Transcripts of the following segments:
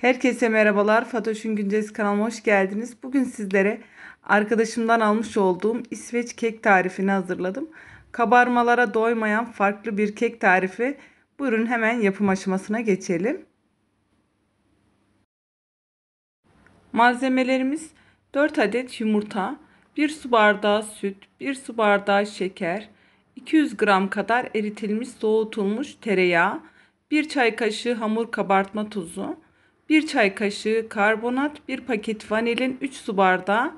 Herkese merhabalar. Fatoş'un Güncesi kanalıma hoş geldiniz. Bugün sizlere arkadaşımdan almış olduğum İsveç kek tarifini hazırladım. Kabarmalara doymayan farklı bir kek tarifi. Buyurun hemen yapım aşamasına geçelim. Malzemelerimiz 4 adet yumurta, 1 su bardağı süt, 1 su bardağı şeker, 200 gram kadar eritilmiş soğutulmuş tereyağı, 1 çay kaşığı hamur kabartma tuzu, 1 çay kaşığı karbonat, 1 paket vanilin, 3 su bardağı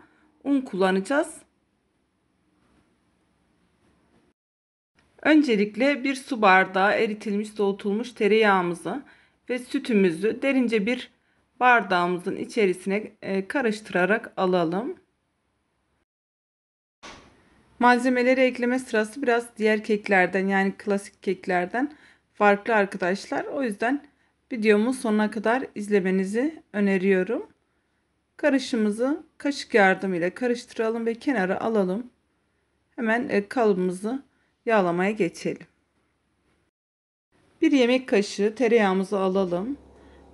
un kullanacağız. Öncelikle 1 su bardağı eritilmiş soğutulmuş tereyağımızı ve sütümüzü derince bir bardağımızın içerisine e, karıştırarak alalım. Malzemeleri ekleme sırası biraz diğer keklerden yani klasik keklerden farklı arkadaşlar. O yüzden videomun sonuna kadar izlemenizi öneriyorum. Karışımızı kaşık yardımıyla karıştıralım ve kenara alalım. Hemen e, kalıbımızı yağlamaya geçelim. Bir yemek kaşığı tereyağımızı alalım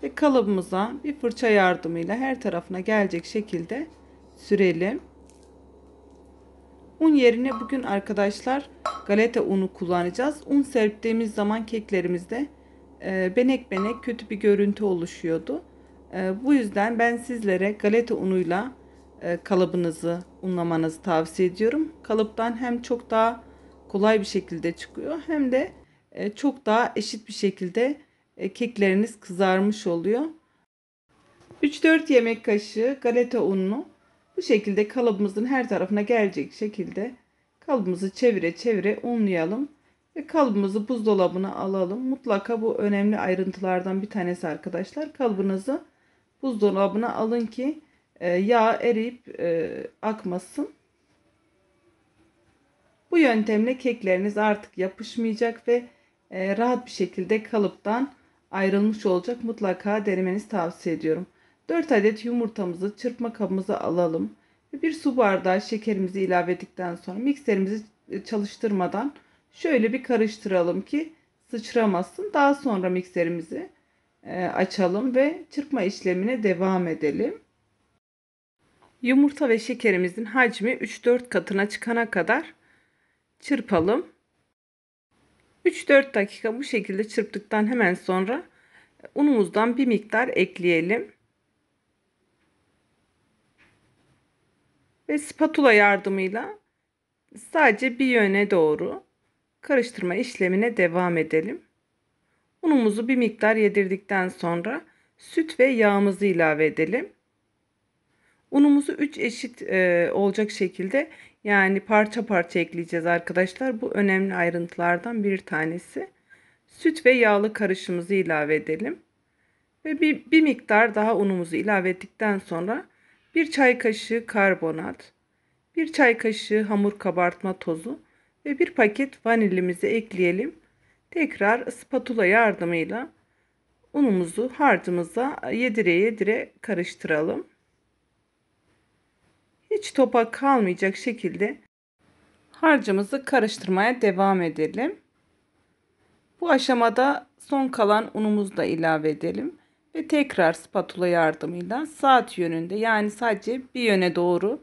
ve kalıbımıza bir fırça yardımıyla her tarafına gelecek şekilde sürelim. Un yerine bugün arkadaşlar galeta unu kullanacağız. Un serptiğimiz zaman keklerimizde e, benek benek kötü bir görüntü oluşuyordu. E, bu yüzden ben sizlere galeta unuyla e, kalıbınızı unlamanızı tavsiye ediyorum. Kalıptan hem çok daha kolay bir şekilde çıkıyor hem de çok daha eşit bir şekilde kekleriniz kızarmış oluyor. 3-4 yemek kaşığı galeta ununu bu şekilde kalıbımızın her tarafına gelecek şekilde kalıbımızı çevire çevire unlayalım. Ve kalıbımızı buzdolabına alalım. Mutlaka bu önemli ayrıntılardan bir tanesi arkadaşlar. Kalıbınızı buzdolabına alın ki e, yağ eriyip e, akmasın. Bu yöntemle kekleriniz artık yapışmayacak ve e, rahat bir şekilde kalıptan ayrılmış olacak. Mutlaka denemenizi tavsiye ediyorum. 4 adet yumurtamızı çırpma kabımıza alalım. Bir su bardağı şekerimizi ilave ettikten sonra mikserimizi çalıştırmadan Şöyle bir karıştıralım ki sıçramasın. Daha sonra mikserimizi e, açalım ve çırpma işlemine devam edelim. Yumurta ve şekerimizin hacmi 3-4 katına çıkana kadar çırpalım. 3-4 dakika bu şekilde çırptıktan hemen sonra unumuzdan bir miktar ekleyelim. Ve spatula yardımıyla sadece bir yöne doğru Karıştırma işlemine devam edelim. Unumuzu bir miktar yedirdikten sonra süt ve yağımızı ilave edelim. Unumuzu 3 eşit e, olacak şekilde yani parça parça ekleyeceğiz arkadaşlar. Bu önemli ayrıntılardan bir tanesi. Süt ve yağlı karışımımızı ilave edelim. Ve bir, bir miktar daha unumuzu ilave ettikten sonra 1 çay kaşığı karbonat, 1 çay kaşığı hamur kabartma tozu ve bir paket vanilimizi ekleyelim. Tekrar spatula yardımıyla unumuzu harcımıza yedire yedire karıştıralım. Hiç topa kalmayacak şekilde harcımızı karıştırmaya devam edelim. Bu aşamada son kalan unumuzu da ilave edelim ve tekrar spatula yardımıyla saat yönünde yani sadece bir yöne doğru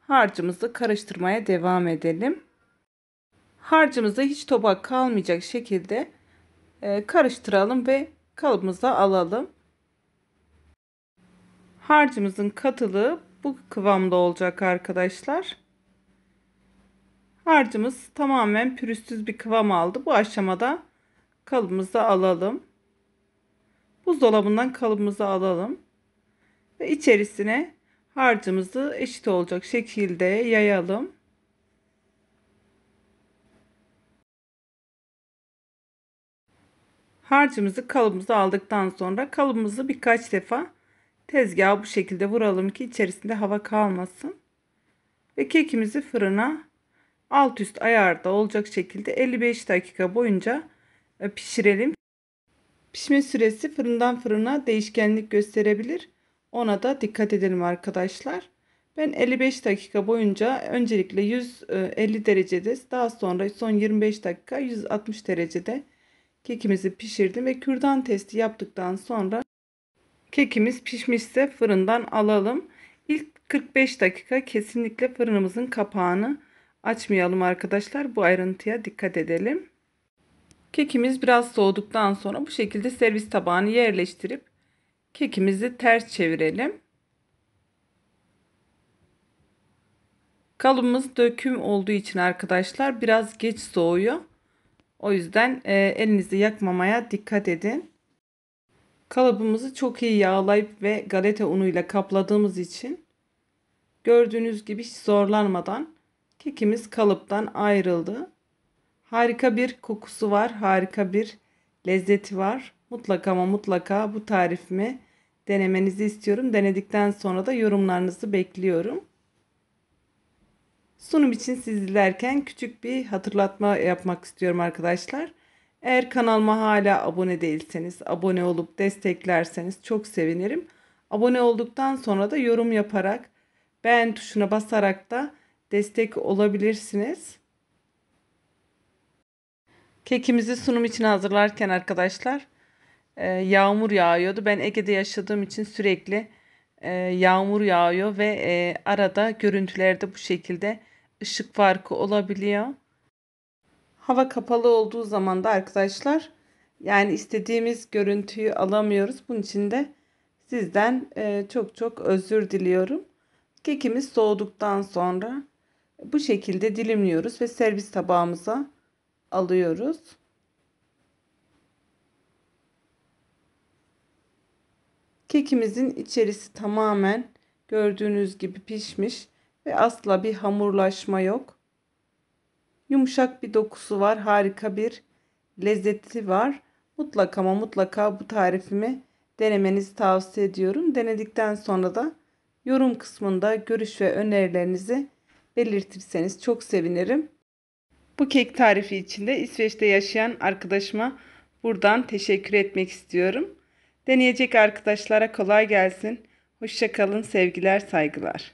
harcımızı karıştırmaya devam edelim harcımızda hiç topak kalmayacak şekilde e, karıştıralım ve kalıbımıza alalım. Harcımızın katılığı bu kıvamda olacak arkadaşlar. Harcımız tamamen pürüzsüz bir kıvam aldı. Bu aşamada kalıbımıza alalım. Buzdolabından kalıbımızı alalım. Ve içerisine harcımızı eşit olacak şekilde yayalım. Harcımızı kalıbımıza aldıktan sonra kalıbımızı birkaç defa tezgaha bu şekilde vuralım ki içerisinde hava kalmasın. Ve kekimizi fırına alt üst ayarda olacak şekilde 55 dakika boyunca e, pişirelim. Pişme süresi fırından fırına değişkenlik gösterebilir. Ona da dikkat edelim arkadaşlar. Ben 55 dakika boyunca öncelikle 150 e, derecede daha sonra son 25 dakika 160 derecede Kekimizi pişirdim ve kürdan testi yaptıktan sonra kekimiz pişmişse fırından alalım. İlk 45 dakika kesinlikle fırınımızın kapağını açmayalım arkadaşlar. Bu ayrıntıya dikkat edelim. Kekimiz biraz soğuduktan sonra bu şekilde servis tabağını yerleştirip kekimizi ters çevirelim. Kalıbımız döküm olduğu için arkadaşlar biraz geç soğuyor. O yüzden e, elinizi yakmamaya dikkat edin. Kalıbımızı çok iyi yağlayıp ve galeta unuyla kapladığımız için gördüğünüz gibi hiç zorlanmadan kekimiz kalıptan ayrıldı. Harika bir kokusu var, harika bir lezzeti var. Mutlaka ama mutlaka bu tarifimi denemenizi istiyorum. Denedikten sonra da yorumlarınızı bekliyorum. Sunum için siz izlerken küçük bir hatırlatma yapmak istiyorum arkadaşlar. Eğer kanalıma hala abone değilseniz, abone olup desteklerseniz çok sevinirim. Abone olduktan sonra da yorum yaparak, beğen tuşuna basarak da destek olabilirsiniz. Kekimizi sunum için hazırlarken arkadaşlar e, yağmur yağıyordu. Ben Ege'de yaşadığım için sürekli ee, yağmur yağıyor ve e, arada görüntülerde bu şekilde ışık farkı olabiliyor. Hava kapalı olduğu zaman da arkadaşlar yani istediğimiz görüntüyü alamıyoruz. Bunun için de sizden e, çok çok özür diliyorum. Kekimiz soğuduktan sonra bu şekilde dilimliyoruz ve servis tabağımıza alıyoruz. Kekimizin içerisi tamamen gördüğünüz gibi pişmiş ve asla bir hamurlaşma yok. Yumuşak bir dokusu var. Harika bir lezzeti var. Mutlaka ama mutlaka bu tarifimi denemenizi tavsiye ediyorum. Denedikten sonra da yorum kısmında görüş ve önerilerinizi belirtirseniz çok sevinirim. Bu kek tarifi için de İsveç'te yaşayan arkadaşıma buradan teşekkür etmek istiyorum. Deneyecek arkadaşlara kolay gelsin. Hoşçakalın, sevgiler, saygılar.